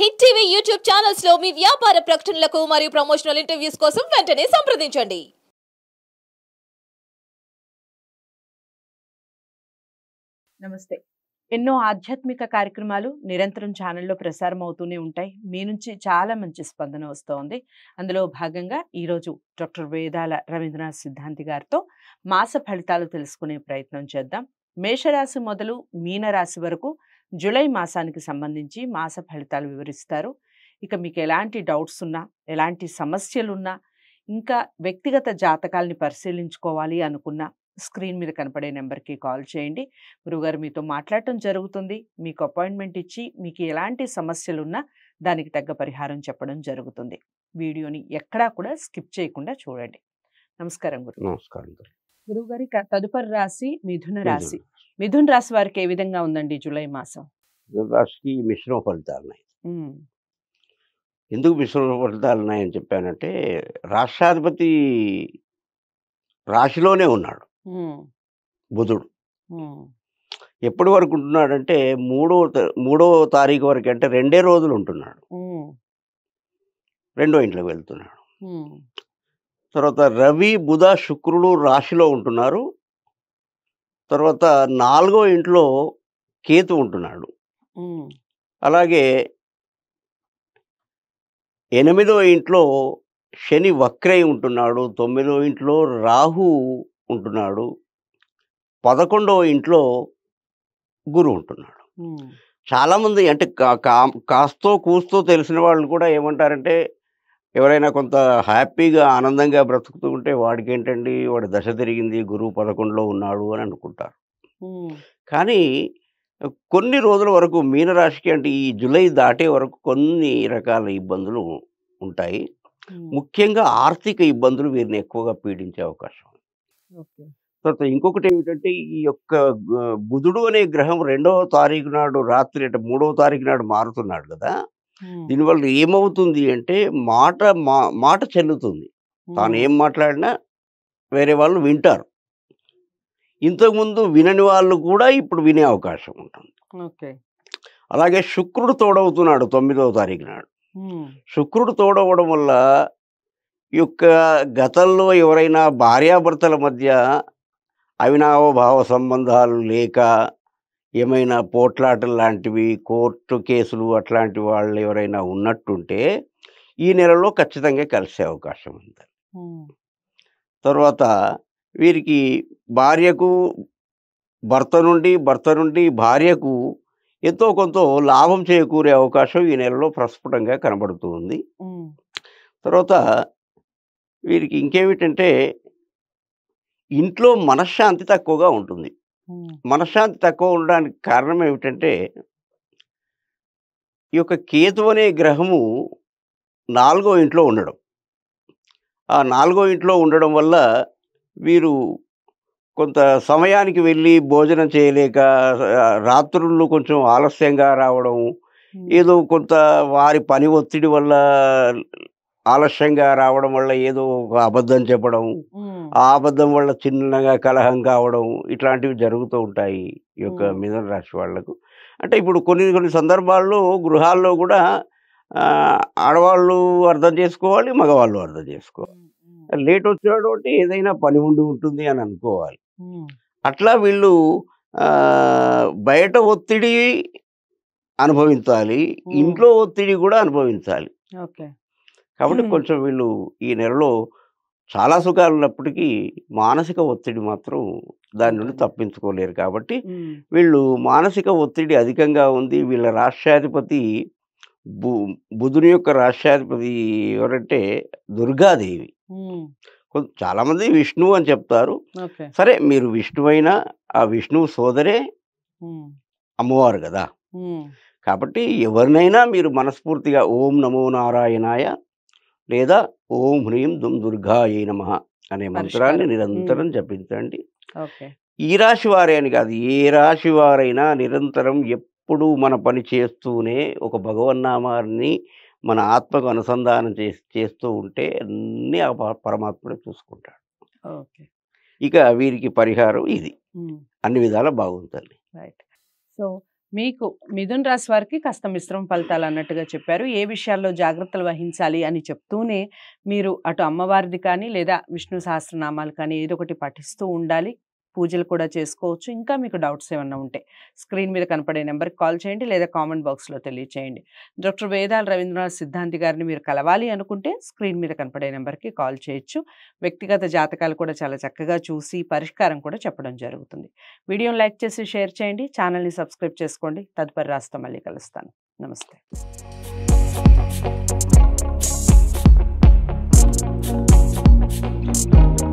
hit TV YouTube channels లో మీ వ్యాపార ప్రకటనలకు మరియు ప్రమోషనల్ ఇంటర్వ్యూస్ కోసం వెంటనే సంప్రదించండి నమస్తే ఎన్నో ఆధ్యాత్మిక కార్యక్రమాలు నిరంతరం ఛానల్లో ప్రసారం అవుతూనే ఉంటాయి మీ నుంచి చాలా మంచి స్పందన వస్తోంది అందులో భాగంగా ఈరోజు డాక్టర్ వేదాల రవీంద్రనాథ్ సిద్ధాంతి గారితో మాస ఫలితాలు తెలుసుకునే ప్రయత్నం చేద్దాం మేషరాశి మొదలు మీనరాశి వరకు జూలై మాసానికి సంబంధించి మాస ఫలితాలు వివరిస్తారు ఇక మీకు ఎలాంటి డౌట్స్ ఉన్నా ఎలాంటి సమస్యలున్నా ఇంకా వ్యక్తిగత జాతకాలని పరిశీలించుకోవాలి అనుకున్నా స్క్రీన్ మీద కనపడే నెంబర్కి కాల్ చేయండి గురుగారు మీతో మాట్లాడటం జరుగుతుంది మీకు అపాయింట్మెంట్ ఇచ్చి మీకు ఎలాంటి సమస్యలున్నా దానికి తగ్గ పరిహారం చెప్పడం జరుగుతుంది వీడియోని ఎక్కడా కూడా స్కిప్ చేయకుండా చూడండి నమస్కారం గురు నమస్కారం గురువు గారి తదుపరి రాశి మిథున రాశి మిథున రాశి వారికి ఏ విధంగా ఉందండి జూలై మాసం మిథున రాశికి మిశ్రమ ఫలితాలు ఉన్నాయి ఎందుకు మిశ్రమ ఫలితాలు ఉన్నాయని చెప్పానంటే రాష్ట్రాధిపతి రాశిలోనే ఉన్నాడు బుధుడు ఎప్పటి వరకు ఉంటున్నాడంటే మూడో మూడో తారీఖు వరకు అంటే రెండే రోజులు ఉంటున్నాడు రెండో ఇంట్లోకి వెళ్తున్నాడు తర్వాత రవి బుధ శుక్రుడు రాశిలో ఉంటున్నారు తర్వాత నాలుగో ఇంట్లో కేతు ఉంటున్నాడు అలాగే ఎనిమిదో ఇంట్లో శని వక్రై ఉంటున్నాడు తొమ్మిదో ఇంట్లో రాహు ఉంటున్నాడు పదకొండో ఇంట్లో గురు ఉంటున్నాడు చాలామంది అంటే కా కాస్తో కూస్తో తెలిసిన వాళ్ళు కూడా ఏమంటారంటే ఎవరైనా కొంత హ్యాపీగా ఆనందంగా బ్రతుకుతూ ఉంటే వాడికి ఏంటండి వాడి దశ తిరిగింది గురువు పదకొండులో ఉన్నాడు అని అనుకుంటారు కానీ కొన్ని రోజుల వరకు మీనరాశికి అంటే ఈ జూలై దాటే వరకు కొన్ని రకాల ఇబ్బందులు ఉంటాయి ముఖ్యంగా ఆర్థిక ఇబ్బందులు వీరిని ఎక్కువగా పీడించే అవకాశం తర్వాత ఇంకొకటి ఏమిటంటే ఈ యొక్క బుధుడు అనే గ్రహం రెండవ తారీఖు నాడు రాత్రి అంటే మూడవ తారీఖు నాడు మారుతున్నాడు కదా దీనివల్ల ఏమవుతుంది అంటే మాట మాట చెల్లుతుంది తాను ఏం మాట్లాడినా వేరే వాళ్ళు వింటారు ఇంతకుముందు వినని వాళ్ళు కూడా ఇప్పుడు వినే అవకాశం ఉంటుంది అలాగే శుక్రుడు తోడవుతున్నాడు తొమ్మిదవ తారీఖు నాడు శుక్రుడు తోడవడం వల్ల ఈ యొక్క గతంలో ఎవరైనా భార్యాభర్తల మధ్య అవినావభావ సంబంధాలు లేక ఏమైనా పోట్లాటలు లాంటివి కోర్టు కేసులు అట్లాంటి వాళ్ళు ఎవరైనా ఉన్నట్టుంటే ఈ నెలలో ఖచ్చితంగా కలిసే అవకాశం ఉంది తర్వాత వీరికి భార్యకు భర్త నుండి భర్త నుండి భార్యకు ఎంతో కొంత లాభం చేకూరే అవకాశం ఈ నెలలో ప్రస్ఫుటంగా కనబడుతూ ఉంది తర్వాత వీరికి ఇంకేమిటంటే ఇంట్లో మనశ్శాంతి తక్కువగా ఉంటుంది మనశ్శాంతి తక్కువ ఉండడానికి కారణం ఏమిటంటే ఈ యొక్క కేతు అనే గ్రహము నాలుగో ఇంట్లో ఉండడం ఆ నాలుగో ఇంట్లో ఉండడం వల్ల వీరు కొంత సమయానికి వెళ్ళి భోజనం చేయలేక రాత్రులు కొంచెం ఆలస్యంగా రావడం ఏదో కొంత వారి పని ఒత్తిడి వల్ల ఆలస్యంగా రావడం వల్ల ఏదో ఒక అబద్ధం చెప్పడం ఆ అబద్ధం వల్ల చిన్నగా కలహం కావడం ఇట్లాంటివి జరుగుతూ ఉంటాయి ఈ యొక్క మిథున రాశి వాళ్లకు అంటే ఇప్పుడు కొన్ని కొన్ని సందర్భాల్లో గృహాల్లో కూడా ఆడవాళ్ళు అర్థం చేసుకోవాలి మగవాళ్ళు అర్థం చేసుకోవాలి లేట్ వచ్చినాడు అంటే ఏదైనా పని ఉండి ఉంటుంది అని అనుకోవాలి అట్లా వీళ్ళు బయట ఒత్తిడి అనుభవించాలి ఇంట్లో ఒత్తిడి కూడా అనుభవించాలి కాబట్టి కొంచెం వీళ్ళు ఈ నెలలో చాలా సుఖాలు ఉన్నప్పటికీ మానసిక ఒత్తిడి మాత్రం దాని నుండి తప్పించుకోలేరు కాబట్టి వీళ్ళు మానసిక ఒత్తిడి అధికంగా ఉంది వీళ్ళ రాష్ట్రాధిపతి బు బుధుని యొక్క రాష్ట్రాధిపతి ఎవరంటే దుర్గాదేవి చాలామంది విష్ణువు అని చెప్తారు సరే మీరు విష్ణువైనా ఆ విష్ణువు సోదరే అమ్మవారు కదా కాబట్టి ఎవరినైనా మీరు మనస్ఫూర్తిగా ఓం నమో నారాయణాయ లేదా ఓం హ్రీం దుమ్ దుర్గాయ నమ అనే మంత్రాన్ని నిరంతరం జపించండి ఈ రాశి వారే అని కాదు ఏ రాశి వారైనా నిరంతరం ఎప్పుడూ మన పని చేస్తూనే ఒక భగవన్నామాన్ని మన ఆత్మకు అనుసంధానం చేసి చేస్తూ ఉంటే అన్నీ ఆ పరమాత్ముడు చూసుకుంటాడు ఇక వీరికి పరిహారం ఇది అన్ని విధాలా బాగుంటుంది సో మీకు మిథున్ రాశి వారికి కాస్త మిశ్రమ ఫలితాలు అన్నట్టుగా చెప్పారు ఏ విషయాల్లో జాగ్రత్తలు వహించాలి అని చెప్తూనే మీరు అటు అమ్మవారిది కానీ లేదా విష్ణు సహస్రనామాలు కానీ ఏదో ఒకటి పఠిస్తూ ఉండాలి పూజలు కూడా చేసుకోవచ్చు ఇంకా మీకు డౌట్స్ ఏమన్నా ఉంటే స్క్రీన్ మీద కనపడే నెంబర్కి కాల్ చేయండి లేదా కామెంట్ బాక్స్లో తెలియచేయండి డాక్టర్ వేదాల రవీంద్రనాథ్ సిద్ధాంతి గారిని మీరు కలవాలి అనుకుంటే స్క్రీన్ మీద కనపడే నెంబర్కి కాల్ చేయొచ్చు వ్యక్తిగత జాతకాలు కూడా చాలా చక్కగా చూసి పరిష్కారం కూడా చెప్పడం జరుగుతుంది వీడియోని లైక్ చేసి షేర్ చేయండి ఛానల్ని సబ్స్క్రైబ్ చేసుకోండి తదుపరి రాస్తా మళ్ళీ కలుస్తాను నమస్తే